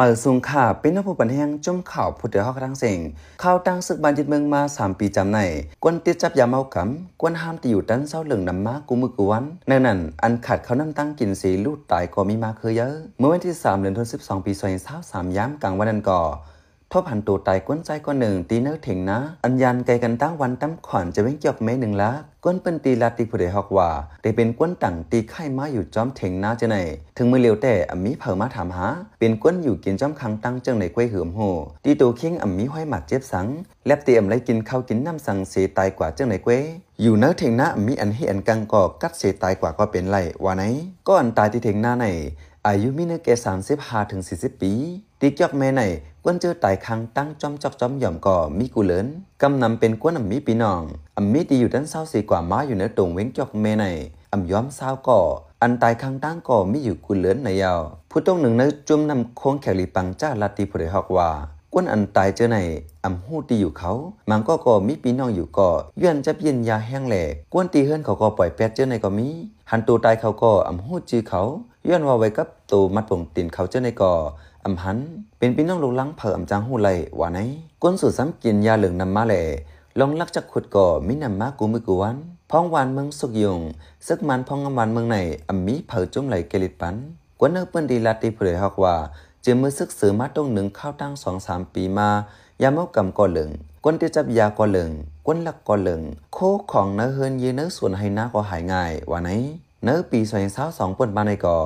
มาสุงข่า เป็นนักผู้ปันแห่งจมข่าวผู้เดือดฮอกทั้งเสงข่าวตั้งศึกบันจิตเมืองมาสามปีจำในกวนติดจับยาเมากำกวนห้ามตีอยู่ตั้นเศร้าเหลืองนำมากูมือกูวันในนั้น อันขาดเขานั่งตั้งกินสีลูดตายก็มีมาเคยเยอะ เมื่อวันที่สามเดือนธันวาคมองปีซอยสามย้ำกลางวันนั้นก่อทบหันตูตายก้นใจก้อนหนึ่งตีเนื้อถึงนะ อัญญานไกลกันตั้งวันตั้มขอนจะว้่เกี่ยวเมหนึ่งละ ก้นเป็นตีลาติผู้ใดฮอกว่าแต่เป็นก้นต่างตีไข่มาอยู่จอมถึงนะเจ้าไหน ถึงมือเลียวแต่อัมมีเผอมาถามหา เป็นก้นอยู่กินจอมคังตั้งจังในกล้วยหืมโหตีตัวคิงอัมมีห้อยหมัดเจ็บสัง แลบเตียมไรกินข้าวกินน้ำสังเสตายกว่าจังในกล้วย อยู่เนื้อถึงนะอัมมีอันให้อันกังกอกัดเสตายกว่าก็เป็นไรว่าไหนก้อนตายตีถึงหน้าไหนอายุมีเนื้อแก่สามสิบห้าถึงสี่สิบปีตีเกี่ยวเมไหนก้นเจอตายคังตั้งจอมจอกจอมหย่อมก่อมีกูเลินกำนำเป็นกวนอัมมีปีน้องอัมมีตีอยู่ด้านเศร้าสีกว่าม้าอยู่ในตรงเว้งจอกเมในอัมย้อมเศร้าก่ออันตายคังตั้งก่อมีอยู่กูเลินในยาวผู้ต้องหนึ่งในจุ่มนำโค้งแขลีปังจ้าลาตีผู้ใดฮอกว่า กวนอันตายเจอในอัมหูตีอยู่เขา มังก็กอมีปีน้องอยู่ก็ย้อนจะเย็นยาแห้งแหลกกวนตีเฮร์นเขาก็ปล่อยแปดเจอในกอมีหันตัวตายเขาก็อัมหูจื้อเขาย้อนว่าไว้กับตัวมัดผงตินเขาเจ้าในก่อ อำหัน เป็นพี่น้องลูกหลังเผออำจางหูไหลว่าไหนก้นสูตรซ้ำกินยาเหลืองนำมาแหลลองลักจักขุดก่อมินำมากูมือกูวัน พ้องวานเมืองสุกยงซึกมันพ้องอำวานเมืองไหนอำมีเผอจุ่มไหลเกลิดปัน กวนเนอเปิ้นดีลาติเผยฮอกว่าจึงมือซึกสือมาตรงหนึ่งข้าวตั้งสองสามปีมายาเมากำก่อเหลืองก้นที่จับยาก่อเหลืองก้นลักก่อเหลืองโคของเนื้อเฮินยืนเนื้อส่วนให้หน้าก็หายง่ายว่าไหนเนื้อปีสอยสาวสองปนมาในก่อ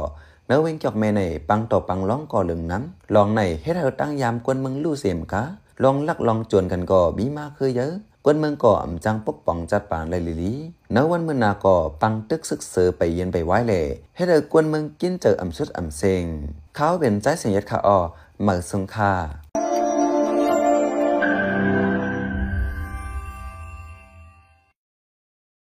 เนื้อเวงจอกเมในปังต่อปังล้องก่อเหลืองน้ำลองในให้เธอตั้งยามกวนเมืองลู่เสียมกะลองลักลองจวนกันก่อบีมากคือเยอะกวนเมืองก่ออ่ำจังปกป้องจัดปานเลยลิลีเนื้อวันเมื่อนาก่อปังตึกซึกเสือไปเย็นไปไหวเลยให้เธอกวนเมืองกินเจออ่ำชุดอ่ำเซงเขาเป็นใจเสียงยัดขาออเหมือสงคา